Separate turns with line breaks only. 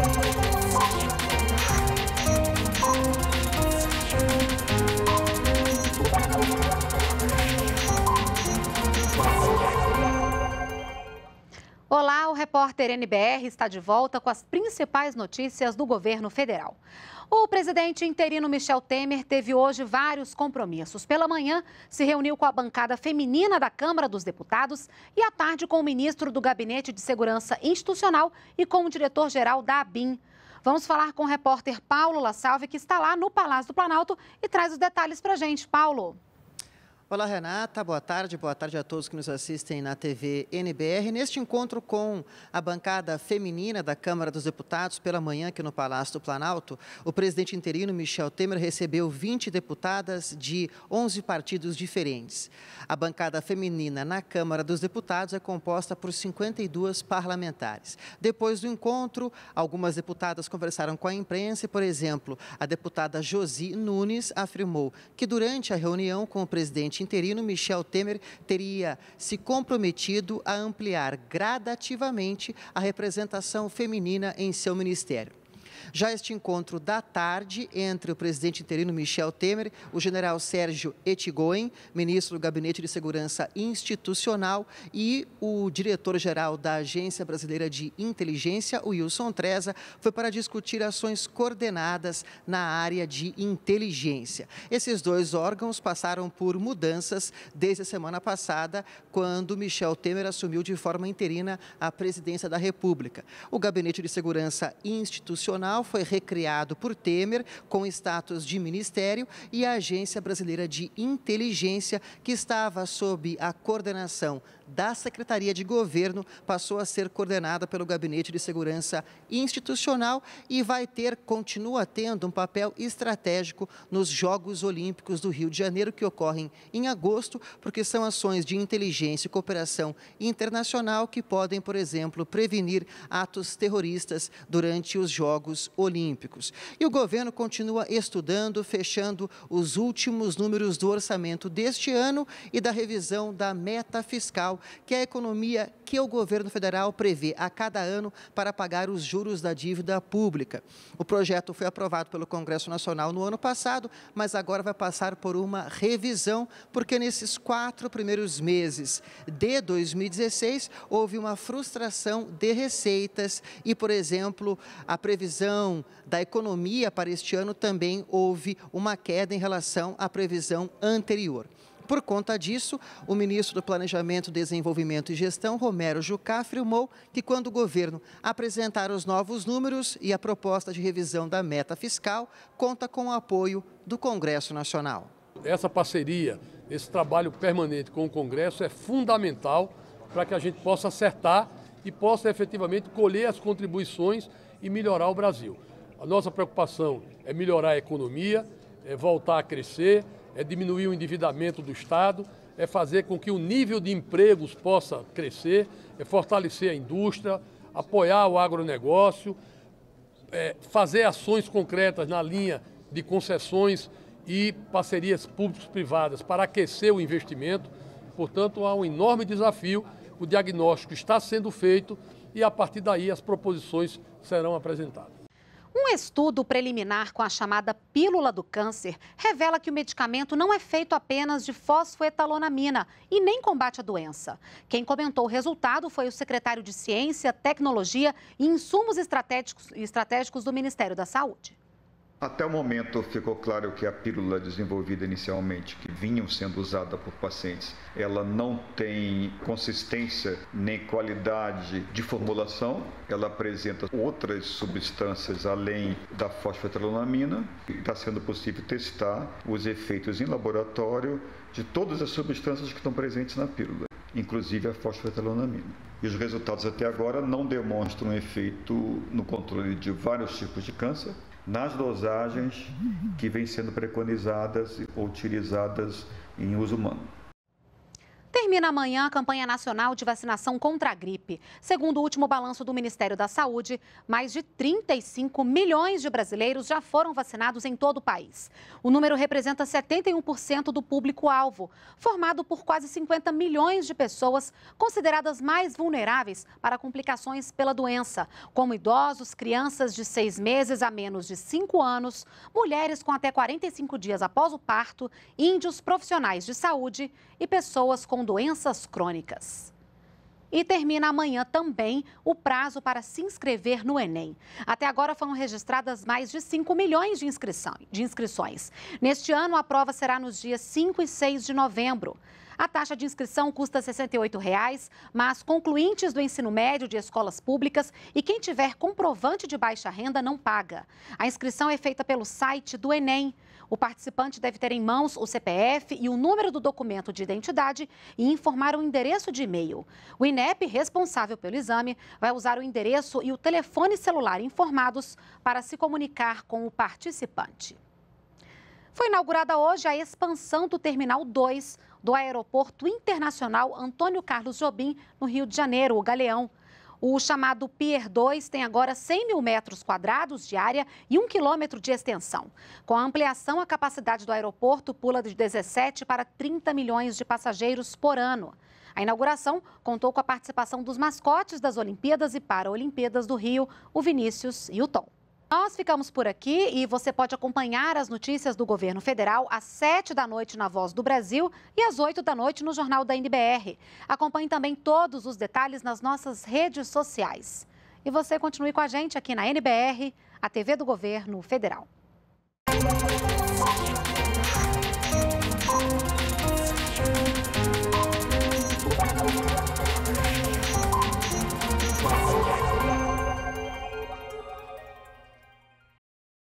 Thank you. Olá, o repórter NBR está de volta com as principais notícias do governo federal. O presidente interino Michel Temer teve hoje vários compromissos. Pela manhã, se reuniu com a bancada feminina da Câmara dos Deputados e à tarde com o ministro do Gabinete de Segurança Institucional e com o diretor-geral da ABIN. Vamos falar com o repórter Paulo La Salve, que está lá no Palácio do Planalto e traz os detalhes para a gente. Paulo.
Olá, Renata. Boa tarde. Boa tarde a todos que nos assistem na TV NBR. Neste encontro com a bancada feminina da Câmara dos Deputados, pela manhã aqui no Palácio do Planalto, o presidente interino Michel Temer recebeu 20 deputadas de 11 partidos diferentes. A bancada feminina na Câmara dos Deputados é composta por 52 parlamentares. Depois do encontro, algumas deputadas conversaram com a imprensa e, por exemplo, a deputada Josi Nunes afirmou que durante a reunião com o presidente interino Michel Temer teria se comprometido a ampliar gradativamente a representação feminina em seu ministério. Já este encontro da tarde entre o presidente interino Michel Temer, o general Sérgio Etigoin, ministro do Gabinete de Segurança Institucional, e o diretor-geral da Agência Brasileira de Inteligência, Wilson Treza, foi para discutir ações coordenadas na área de inteligência. Esses dois órgãos passaram por mudanças desde a semana passada, quando Michel Temer assumiu de forma interina a presidência da República. O Gabinete de Segurança Institucional Nacional foi recriado por Temer com status de ministério e a Agência Brasileira de Inteligência, que estava sob a coordenação da Secretaria de Governo, passou a ser coordenada pelo Gabinete de Segurança Institucional e vai ter, continua tendo, um papel estratégico nos Jogos Olímpicos do Rio de Janeiro, que ocorrem em agosto, porque são ações de inteligência e cooperação internacional que podem, por exemplo, prevenir atos terroristas durante os Jogos Jogos Olímpicos. E o governo continua estudando, fechando os últimos números do orçamento deste ano e da revisão da meta fiscal que a economia que o governo federal prevê a cada ano para pagar os juros da dívida pública. O projeto foi aprovado pelo Congresso Nacional no ano passado, mas agora vai passar por uma revisão, porque nesses quatro primeiros meses de 2016 houve uma frustração de receitas e, por exemplo, a previsão da economia para este ano também houve uma queda em relação à previsão anterior. Por conta disso, o ministro do Planejamento, Desenvolvimento e Gestão, Romero Jucá, afirmou que quando o governo apresentar os novos números e a proposta de revisão da meta fiscal, conta com o apoio do Congresso Nacional.
Essa parceria, esse trabalho permanente com o Congresso é fundamental para que a gente possa acertar e possa efetivamente colher as contribuições e melhorar o Brasil. A nossa preocupação é melhorar a economia, é voltar a crescer, é diminuir o endividamento do Estado, é fazer com que o nível de empregos possa crescer, é fortalecer a indústria, apoiar o agronegócio, é fazer ações concretas na linha de concessões e parcerias públicos-privadas para aquecer o investimento. Portanto, há um enorme desafio. O diagnóstico está sendo feito e, a partir daí, as proposições serão apresentadas.
Um estudo preliminar com a chamada pílula do câncer revela que o medicamento não é feito apenas de fosfoetalonamina e nem combate a doença. Quem comentou o resultado foi o secretário de Ciência, Tecnologia e Insumos Estratégicos, Estratégicos do Ministério da Saúde.
Até o momento ficou claro que a pílula desenvolvida inicialmente, que vinham sendo usada por pacientes, ela não tem consistência nem qualidade de formulação, ela apresenta outras substâncias além da fosfetronamina está sendo possível testar os efeitos em laboratório de todas as substâncias que estão presentes na pílula, inclusive a fosfetronamina. E os resultados até agora não demonstram efeito no controle de vários tipos de câncer, nas dosagens que vêm sendo preconizadas ou utilizadas em uso humano.
Termina amanhã a campanha nacional de vacinação contra a gripe. Segundo o último balanço do Ministério da Saúde, mais de 35 milhões de brasileiros já foram vacinados em todo o país. O número representa 71% do público-alvo, formado por quase 50 milhões de pessoas consideradas mais vulneráveis para complicações pela doença, como idosos, crianças de seis meses a menos de cinco anos, mulheres com até 45 dias após o parto, índios, profissionais de saúde e pessoas com doenças crônicas. E termina amanhã também o prazo para se inscrever no Enem. Até agora foram registradas mais de 5 milhões de, inscrição, de inscrições. Neste ano, a prova será nos dias 5 e 6 de novembro. A taxa de inscrição custa R$ 68,00, mas concluintes do ensino médio de escolas públicas e quem tiver comprovante de baixa renda não paga. A inscrição é feita pelo site do Enem. O participante deve ter em mãos o CPF e o número do documento de identidade e informar o endereço de e-mail. O INEP, responsável pelo exame, vai usar o endereço e o telefone celular informados para se comunicar com o participante. Foi inaugurada hoje a expansão do Terminal 2 do Aeroporto Internacional Antônio Carlos Jobim, no Rio de Janeiro, o Galeão. O chamado Pier 2 tem agora 100 mil metros quadrados de área e 1 quilômetro de extensão. Com a ampliação, a capacidade do aeroporto pula de 17 para 30 milhões de passageiros por ano. A inauguração contou com a participação dos mascotes das Olimpíadas e Paralimpíadas do Rio, o Vinícius e o Tom. Nós ficamos por aqui e você pode acompanhar as notícias do governo federal às 7 da noite na Voz do Brasil e às 8 da noite no Jornal da NBR. Acompanhe também todos os detalhes nas nossas redes sociais. E você continue com a gente aqui na NBR, a TV do Governo Federal.